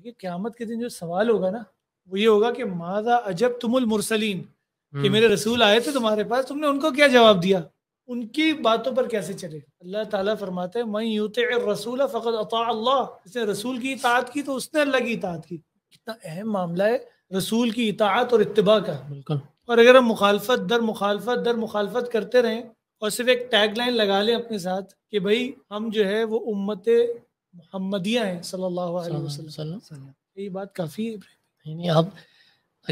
देखिए क्यामत के दिन जो सवाल होगा ना वो ये होगा कि मादा अजब तुमुल मुरसलीन कि हम्म। मेरे रसूल आए थे तुम्हारे पास तुमने उनको क्या जवाब दिया उनकी बातों पर कैसे चले अल्लाह ताला फरमाते हैं मैं यूत रसूल फ़कत अल्लाह जिसने रसूल की इतात की तो उसने अल्लाह की इतात की कितना अहम मामला है रसूल की इतात और इतबा का बिल्कुल और अगर हम मुखालफत दर मुखालफत दर मुखालफत करते रहें और सिर्फ एक टैग लगा लें अपने साथ कि भाई हम जो है वो उम्मत मोहम्मदिया हैं सल्लल्लाहु अलैहि वसल्लम ये बात काफ़ी है आप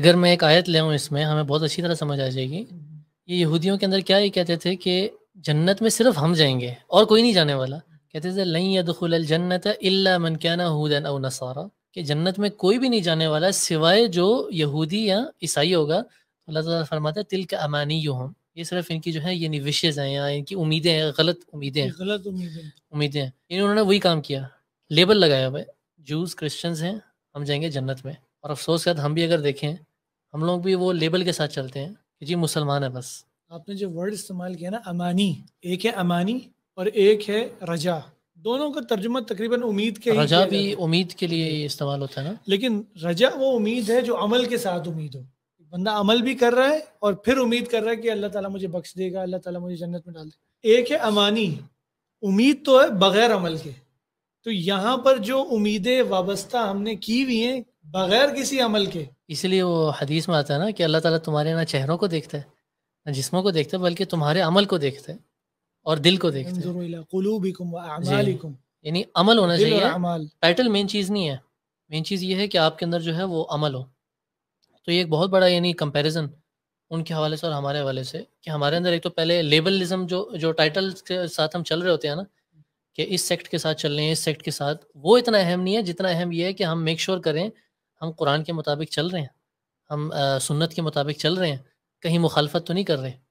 अगर मैं एक आयत ले इसमें हमें बहुत अच्छी तरह समझ आ जाएगी हम्म, हम्म। ये यहूदियों के अंदर क्या ये कहते थे कि जन्नत में सिर्फ हम जाएंगे और कोई नहीं जाने वाला कहते थे लई यदखुल जन्नत इल्ला मन काना हुदन अव नसारा कि जन्नत में कोई भी नहीं जाने वाला सिवाय जो यहूदी या ईसाई होगा अल्लाह तरमाते तिल का अमानी यू यूहम ये सिर्फ इनकी जो है ये निविशेज हैं या इनकी उम्मीदें हैं गलत उम्मीदें हैं गलत उम्मीदें उम्मीदें हैं इन्होंने वही काम किया लेबल लगाया हुआ जूस क्रिश्चियंस हैं हम जाएंगे जन्नत में और अफसोस के साथ हम भी अगर देखें हम लोग भी वो लेबल के साथ चलते हैं कि जी मुसलमान है बस आपने जो वर्ड इस्तेमाल किया ना अमानी एक है अमानी और एक है रजा दोनों का तर्जुमा तकरीबन उम्मीद के रजा भी उम्मीद के लिए इस्तेमाल होता है ना लेकिन रजा वो उम्मीद है जो अमल के साथ उम्मीद हो बंदा अमल भी कर रहा है और फिर उम्मीद कर रहा है कि अल्लाह ताला मुझे बख्श देगा अल्लाह ताला मुझे जन्नत में डाल दे एक है अमानी उम्मीद तो है बगैर अमल के तो यहाँ पर जो उम्मीदें वाबस्ता हमने की हुई हैं बगैर किसी अमल के इसलिए वो हदीस में आता है ना कि अल्लाह ताला तुम्हारे ना चेहरों को देखता है ना जिस्मों को देखता है बल्कि तुम्हारे अमल को देखता है और दिल को देखता है यानी अमल होना चाहिए टाइटल मेन चीज़ नहीं है मेन चीज़ ये है कि आपके अंदर जो है वो अमल हो तो ये एक बहुत बड़ा यानी कंपैरिजन उनके हवाले से और हमारे हवाले से कि हमारे अंदर एक तो पहले लेबलिज्म जो जो टाइटल के साथ हम चल रहे होते हैं ना कि इस सेक्ट के साथ चल रहे हैं इस सेक्ट के साथ वो इतना अहम नहीं है जितना अहम यह है कि हम मेक श्योर करें हम कुरान के मुताबिक चल रहे हैं हम आ, सुन्नत के मुताबिक चल रहे हैं कहीं मुखालफत तो नहीं कर रहे